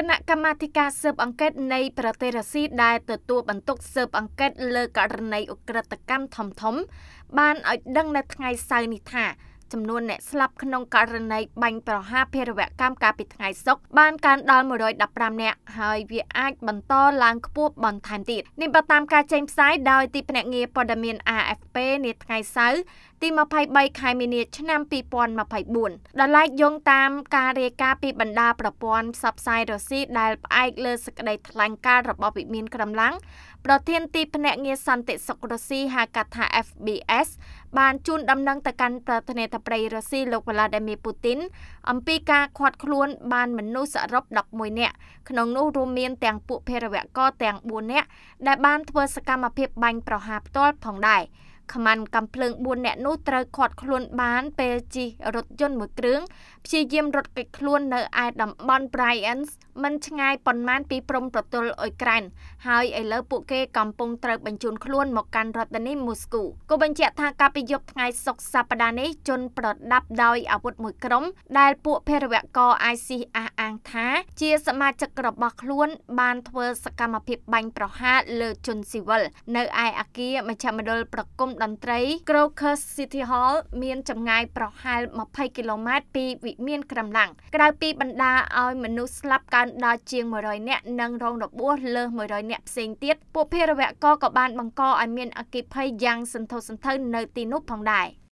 គណៈកម្មាធិការស៊ើបអង្កេតនៃប្រទេសរុស្ស៊ីដែលទទួលបន្ទុកស៊ើបអង្កេតលើករណីអ ுக ្រិតកម្មធំៗបានឲ្យដឹងនៅថ្ងៃសៅរ៍នេះថាចំនួនអ្នកស្លាប់ក្នុងករណីបាញ់ប្រហារភេរវកម្មកាលពីថ្ងៃសុក្របានកើនដល់115នាក់ហើយវាអាចបន្តឡើងខ្ពស់បន្ថែមទៀតនេះបើតាមការចេញផ្សាយដោយទីភ្នាក់ងារព័ត៌មាន AFP នាថ្ងៃសៅរ៍ទី23ខែមីនា ឆ្នាំ2024ដោយឡែកយោងតាមការរាយការណ៍ពីបណ្ដាប្រព័ន្ធផ្សព្វផ្សាយរុស្ស៊ីដែលផ្អែកលើសេចក្តីថ្លែងការណ៍របស់វិមានក្រំឡាំងប្រធានទីភ្នាក់ងារសន្តិសុខរុស្ស៊ីហៅកាត់ថា FBS បានជូនដំណឹងទៅកាន់ប្រធានាធិធិបតីរុស្ស៊ីលោកវ្លាឌីមៀពូទីន អំពីការខាត់ខ្លួនបានមនុស្សសរុប11នាក់ក្នុងនោះរួមមានទាំងពួកភេរវករទាំង4នាក់ដែលបានធ្វើសកម្មភាពបាញ់ប្រហារផ្ទាល់ផងដែរខ្មាំងកំភ្លើង4នាក់នោះត្រូវខាត់ខ្លួនបាន ពេលជិះរថយន្តមួយគ្រឿងព្យាយាមរត់គេចខ្លួននៅឯតំបន់ Bryans មិនឆ្ងាយប៉ុន្មានពីព្រំប្រទល់អ៊ុយក្រែន ហើយឥឡូវពួកគេកំពុងត្រូវបញ្ជូនខ្លួនមកកាន់រដ្ឋធានីមូស្គូក៏បញ្ជាក់ថាកាលពីយប់ថ្ងៃសុក្រសប្តាហ៍នេះជនប្រដាប់ដោយអាវុធមួយក្រុម ដែលពួកភេរវករ ISIS អះងថាជា សមាជិករបស់ខ្លួន បានធ្វើសកម្មភាពបាញ់ប្រហារលើជនស៊ីវិលនៅឯអគារមជ្ឈមណ្ឌលប្រគំតន្ត្រី Crocus City Hall មាន ចម្ងាយប្រហែល20គីឡូម៉ែត្រពីវិមានក្រំឡាំងក្រៅពីបណ្ដាឲ្យមនុស្សស្លាប់កើនដល់ជាង100នាក់និងរងរបួសលើស100នាក់ផ្សេងទៀតពួកភេរវកក៏បានបង្កឲ្យមានអគិភ័យយ៉ាងសន្ធោសន្ធៅនៅទីនោះផងដែរ។